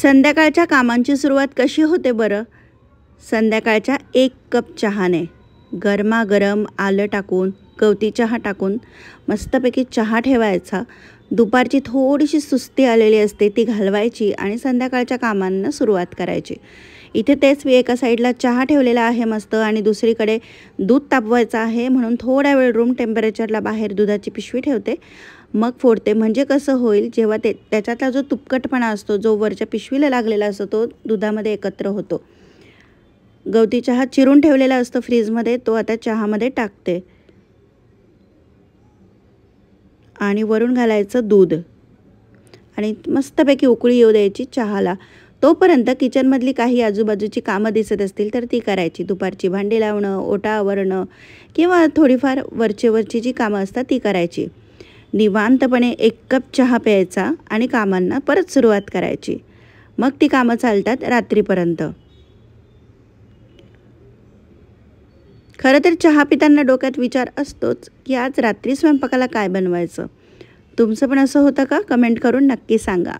संध्याकाळच्या कामांची सुरुवात कशी होते बरं संध्याकाळच्या एक कप चहाने गरमागरम आलं टाकून गवती चहा टाकून मस्तपैकी चहा ठेवायचा दुपारची थोडीशी सुस्ती आलेली असते ती घालवायची आणि संध्याकाळच्या कामांना सुरुवात करायची इथे तेच मी एका साईडला चहा ठेवलेला आहे मस्त आणि दुसरीकडे दूध तापवायचं आहे म्हणून थोड्या वेळ रूम टेम्परेचरला बाहेर दुधाची पिशवी ठेवते मग फोडते म्हणजे कसं होईल जेव्हा ते त्याच्यातला जो तुपकटपणा असतो जो वरच्या पिशवीला लागलेला असतो तो दुधामध्ये एकत्र होतो गवती चहा चिरून ठेवलेला असतो फ्रीजमध्ये तो आता चहामध्ये टाकते आणि वरून घालायचं दूध आणि मस्तपैकी उकळी येऊ द्यायची चहाला तोपर्यंत किचनमधली काही आजूबाजूची कामं दिसत असतील तर ती करायची दुपारची भांडी लावणं ओटा आवरणं किंवा थोडीफार वरचेवरची जी कामं असतात ती करायची निवांतपणे एक कप चहा प्यायचा आणि कामांना परत सुरुवात करायची मग ती कामं चालतात रात्रीपर्यंत खरं तर चहा पिताना डोक्यात विचार असतोच की आज रात्री स्वयंपाकाला काय बनवायचं तुमचं पण असं होतं का कमेंट करून नक्की सांगा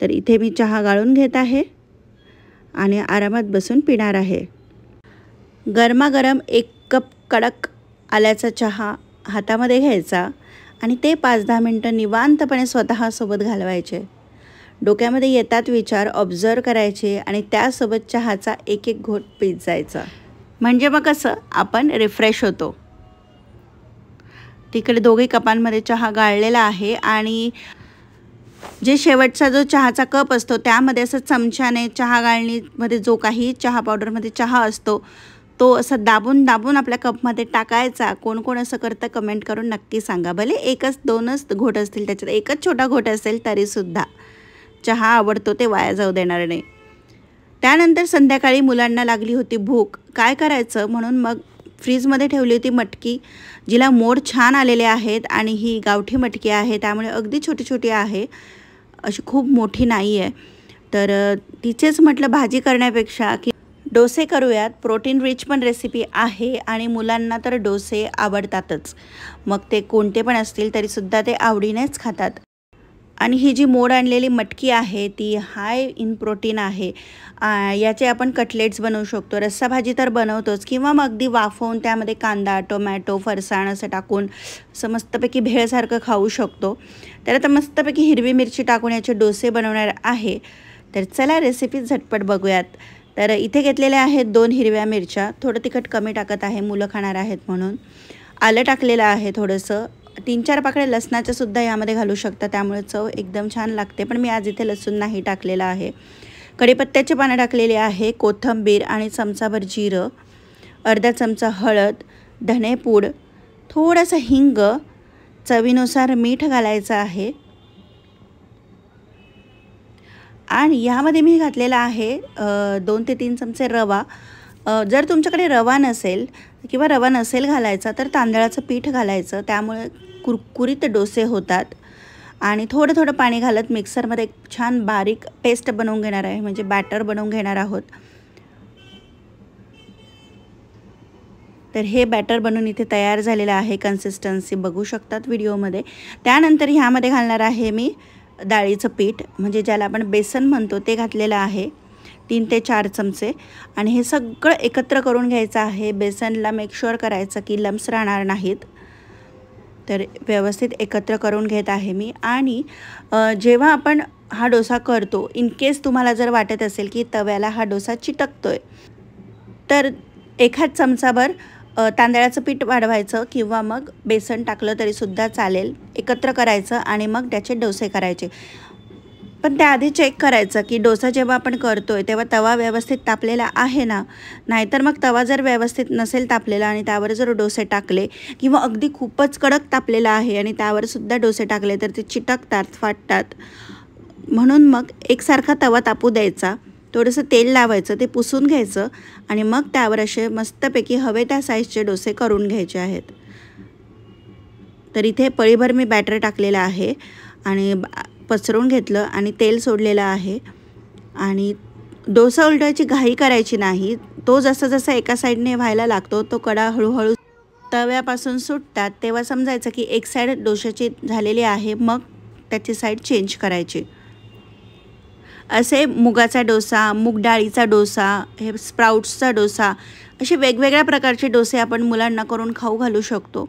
तर इथे मी चहा गाळून घेत आहे आणि आरामात बसून पिणार आहे गरमागरम एक कप कडक आल्याचा चहा हातामध्ये घ्यायचा आणि ते पाच दहा मिनटं निवांतपणे स्वतःसोबत घालवायचे डोक्यामध्ये येतात विचार ऑब्झर्व करायचे आणि त्यासोबत चहाचा एक एक घोट पीत जायचा म्हणजे मग कसं आपण रिफ्रेश होतो तिकडे दोघे कपांमध्ये चहा गाळलेला आहे आणि जे शेवटचा जो चहाचा कप असतो त्यामध्ये असं चमच्याने चहा गाळणीमध्ये जो काही चहा पावडरमध्ये चहा असतो तो असं दाबून दाबून आपल्या कपमध्ये टाकायचा कोण कोण असं करतं कमेंट करून नक्की सांगा भले एकच दोनच घोट असतील त्याच्यात एकच छोटा घोट असेल तरीसुद्धा चहा आवडतो ते वाया जाऊ देणार नाही त्यानंतर संध्याकाळी मुलांना लागली होती भूक काय करायचं म्हणून मग फ्रीजमध्ये ठेवली होती मटकी जिला मोड छान आलेले आहेत आणि ही गावठी मटकी आहे त्यामुळे अगदी छोटी छोटी आहे अशी खूप मोठी नाही आहे तर तिचेच म्हटलं भाजी करण्यापेक्षा की डोसे करूयात प्रोटीन रिच पण रेसिपी आहे आणि मुलांना तर डोसे आवडतातच मग ते कोणते पण असतील तरीसुद्धा ते आवडीनेच खातात आणि ही जी मोड आणलेली मटकी आहे ती हाय इन प्रोटीन आहे याचे आपण कटलेट्स बनवू शकतो रस्सा भाजी तर बनवतोच किंवा मग अगदी वाफवून त्यामध्ये कांदा टोमॅटो फरसाण असं टाकून असं मस्तपैकी भेळसारखं खाऊ शकतो तर आता मस्तपैकी हिरवी मिरची टाकून याचे डोसे बनवणार आहे तर चला रेसिपी झटपट बघूयात तर इथे घेतलेल्या आहेत दोन हिरव्या मिरच्या थोडं तिखट कमी टाकत आहे मुलं खाणार आहेत म्हणून आलं टाकलेलं आहे थोडंसं तीन चार पाकळ्या लसणाच्यासुद्धा सुद्धा यामध्ये घालू शकता त्यामुळे चव एकदम छान लागते पण मी आज इथे लसूण नाही टाकलेलं आहे कढीपत्त्याची पानं टाकलेली आहे कोथंबीर आणि चमचाभर जिरं अर्धा चमचा हळद धणेपूड थोडंसं हिंग चवीनुसार मीठ घालायचं आहे आणि ह्यामध्ये मी घातलेला आहे दोन ते तीन चमचे रवा जर तुमच्याकडे रवा नसेल किंवा रवा नसेल घालायचा तर तांदळाचं पीठ घालायचं त्यामुळे कुरकुरीत डोसे होतात आणि थोडं थोडं पाणी घालत मिक्सरमध्ये एक छान बारीक पेस्ट बनवून घेणार आहे म्हणजे बॅटर बनवून घेणार आहोत तर हे बॅटर बनवून इथे तयार झालेलं आहे कन्सिस्टन्सी बघू शकतात व्हिडिओमध्ये त्यानंतर ह्यामध्ये घालणार आहे मी डाळीचं पीठ म्हणजे ज्याला आपण बेसन म्हणतो ते घातलेलं आहे तीन ते चार चमचे आणि हे सगळं एकत्र करून घ्यायचं आहे बेसनला मेकशुअर करायचं की लम्स राहणार नाहीत तर व्यवस्थित एकत्र करून घेत आहे मी आणि जेव्हा आपण हा डोसा करतो इन केस तुम्हाला जर वाटत असेल की तव्याला हा डोसा चिटकतो आहे तर एखाद चमचाभर तांदळाचं पीठ वाढवायचं किंवा मग बेसन टाकलं तरीसुद्धा चालेल एकत्र करायचं आणि मग त्याचे डोसे करायचे पण त्याआधी चेक करायचं की डोसा जेव्हा आपण करतो आहे तेव्हा तवा व्यवस्थित तापलेला आहे ना नाहीतर मग तवा जर व्यवस्थित नसेल तापलेला आणि त्यावर जर डोसे टाकले किंवा अगदी खूपच कडक तापलेला आहे आणि त्यावरसुद्धा डोसे टाकले तर ते चिटकतात फाटतात म्हणून मग एकसारखा तवा तापू द्यायचा थोडंसं तेल लावायचं ते पुसून घ्यायचं आणि मग त्यावर असे मस्तपैकी हवे त्या साईजचे डोसे करून घ्यायचे आहेत तर इथे पळीभर मी बॅटर टाकलेलं आहे आणि पसरून घेतलं आणि तेल सोडलेलं आहे आणि डोसा उलटायची घाई करायची नाही तो जसं जसं एका साईडने व्हायला लागतो तो कडा हळूहळू तव्यापासून सुटतात तेव्हा समजायचं की एक साईड डोशाची झालेली आहे मग त्याची साईड चेंज करायची असे मुगाचा डोसा मूग डाळीचा डोसा हे स्प्राउट्सचा डोसा असे वेगवेगळ्या प्रकारचे डोसे आपण मुलांना करून खाऊ घालू शकतो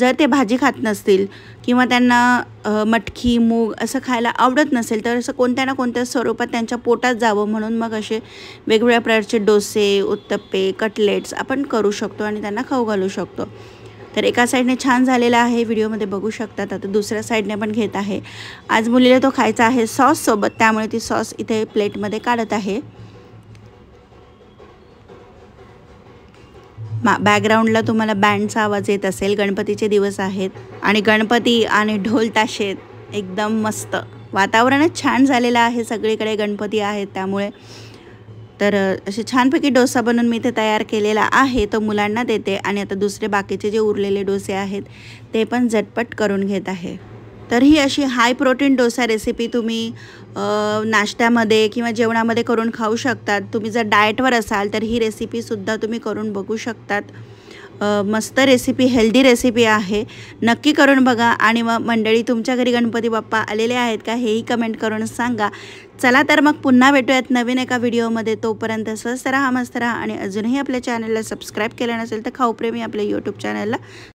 जर ते भाजी खात नसतील किंवा त्यांना मटकी मूग असं खायला आवडत नसेल तर असं कोणत्या ना कोणत्या स्वरूपात त्यांच्या पोटात जावं म्हणून मग असे वेगवेगळ्या प्रकारचे डोसे उत्तप्पे कटलेट्स आपण करू शकतो आणि त्यांना खाऊ घालू शकतो तर एका साईडने छान झालेला आहे व्हिडिओमध्ये बघू शकतात आता दुसऱ्या साईडने पण घेत आहे आज मुलीला तो खायचा आहे सॉससोबत त्यामुळे ती सॉस इथे प्लेटमध्ये काढत आहे मा बॅकग्राऊंडला तुम्हाला बँडचा आवाज येत असेल गणपतीचे दिवस आहेत आणि गणपती आणि ढोल ताशेत एकदम मस्त वातावरणच छान झालेलं आहे सगळीकडे गणपती आहेत त्यामुळे तर असे छानपैकी डोसा बनवून मी इथे तयार केलेला आहे तो मुलांना देते आणि आता दुसरे बाकीचे जे उरलेले डोसे आहेत ते पण झटपट करून घेत आहे तर ही अशी हाय प्रोटीन डोसा रेसिपी तुम्ही नाश्त्यामध्ये किंवा जेवणामध्ये करून खाऊ शकतात तुम्ही जर डाएटवर असाल तर ही रेसिपीसुद्धा तुम्ही करून बघू शकतात मस्त रेसिपी हेल्दी रेसिपी आहे नक्की करून बघा आणि मग मंडळी तुमच्या घरी गणपती बाप्पा आलेले आहेत का हेही कमेंट करून सांगा चला तर मग पुन्हा भेटूयात नवीन एका व्हिडिओमध्ये तोपर्यंत स्वस्त राहा मस्त राहा आणि अजूनही आपल्या चॅनलला सबस्क्राईब केलं नसेल तर खाऊप्रेमी आपल्या यूट्यूब चॅनलला